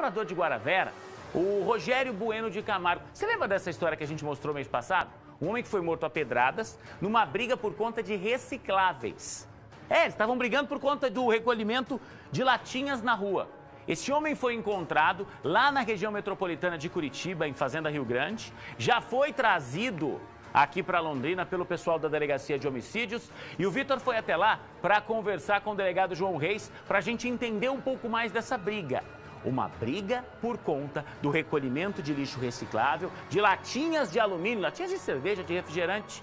morador de Guaravera, o Rogério Bueno de Camargo. Você lembra dessa história que a gente mostrou mês passado? Um homem que foi morto a pedradas numa briga por conta de recicláveis. É, eles estavam brigando por conta do recolhimento de latinhas na rua. Esse homem foi encontrado lá na região metropolitana de Curitiba, em Fazenda Rio Grande. Já foi trazido aqui para Londrina pelo pessoal da Delegacia de Homicídios. E o Vitor foi até lá para conversar com o delegado João Reis para a gente entender um pouco mais dessa briga uma briga por conta do recolhimento de lixo reciclável, de latinhas de alumínio, latinhas de cerveja, de refrigerante,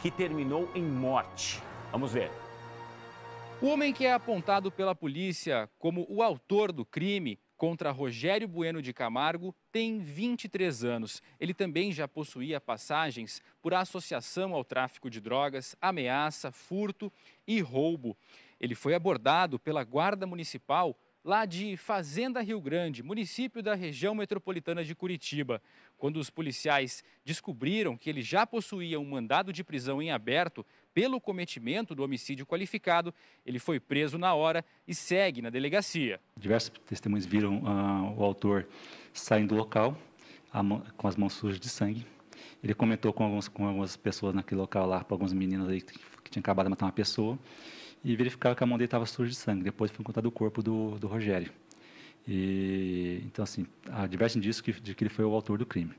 que terminou em morte. Vamos ver. O homem que é apontado pela polícia como o autor do crime contra Rogério Bueno de Camargo tem 23 anos. Ele também já possuía passagens por associação ao tráfico de drogas, ameaça, furto e roubo. Ele foi abordado pela Guarda Municipal lá de Fazenda Rio Grande, município da região metropolitana de Curitiba. Quando os policiais descobriram que ele já possuía um mandado de prisão em aberto pelo cometimento do homicídio qualificado, ele foi preso na hora e segue na delegacia. Diversos testemunhos viram uh, o autor saindo do local mão, com as mãos sujas de sangue. Ele comentou com, alguns, com algumas pessoas naquele local lá, com algumas meninas aí que, que tinham acabado de matar uma pessoa e verificaram que a mão dele estava suja de sangue. Depois foi encontrado o corpo do, do Rogério. E, então, assim, há diversos indícios que, de que ele foi o autor do crime.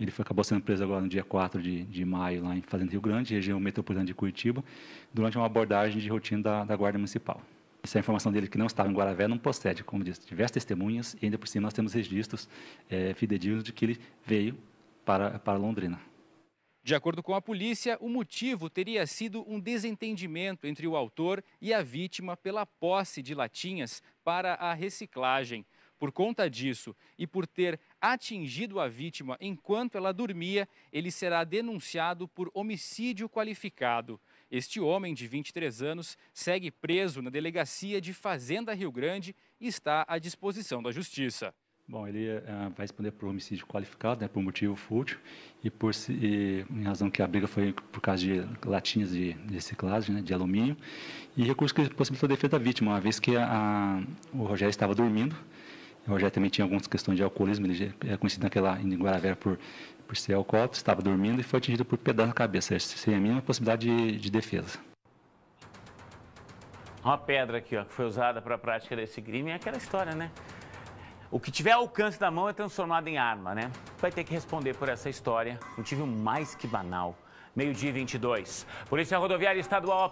Ele foi, acabou sendo preso agora no dia 4 de, de maio, lá em Fazenda Rio Grande, região metropolitana de Curitiba, durante uma abordagem de rotina da, da Guarda Municipal. Se é a informação dele que não estava em Guaravé não procede, como disse, diversas testemunhas, e ainda por cima nós temos registros é, fidedignos de que ele veio para, para Londrina. De acordo com a polícia, o motivo teria sido um desentendimento entre o autor e a vítima pela posse de latinhas para a reciclagem. Por conta disso e por ter atingido a vítima enquanto ela dormia, ele será denunciado por homicídio qualificado. Este homem, de 23 anos, segue preso na delegacia de Fazenda Rio Grande e está à disposição da Justiça. Bom, ele eh, vai responder por homicídio qualificado, né, por motivo fútil, e por se, e, em razão que a briga foi por causa de latinhas de, de reciclagem, né, de alumínio, e recurso que possibilitou a defesa da vítima, uma vez que a, a, o Rogério estava dormindo, o Rogério também tinha algumas questões de alcoolismo, ele é conhecido naquela, em Guaravera por, por ser alcoólatra, estava dormindo e foi atingido por pedaço na cabeça, sem a mínima possibilidade de, de defesa. Uma pedra aqui, ó, que foi usada para a prática desse crime é aquela história, né? O que tiver alcance da mão é transformado em arma, né? Vai ter que responder por essa história, motivo mais que banal. Meio-dia 22. Polícia Rodoviária Estadual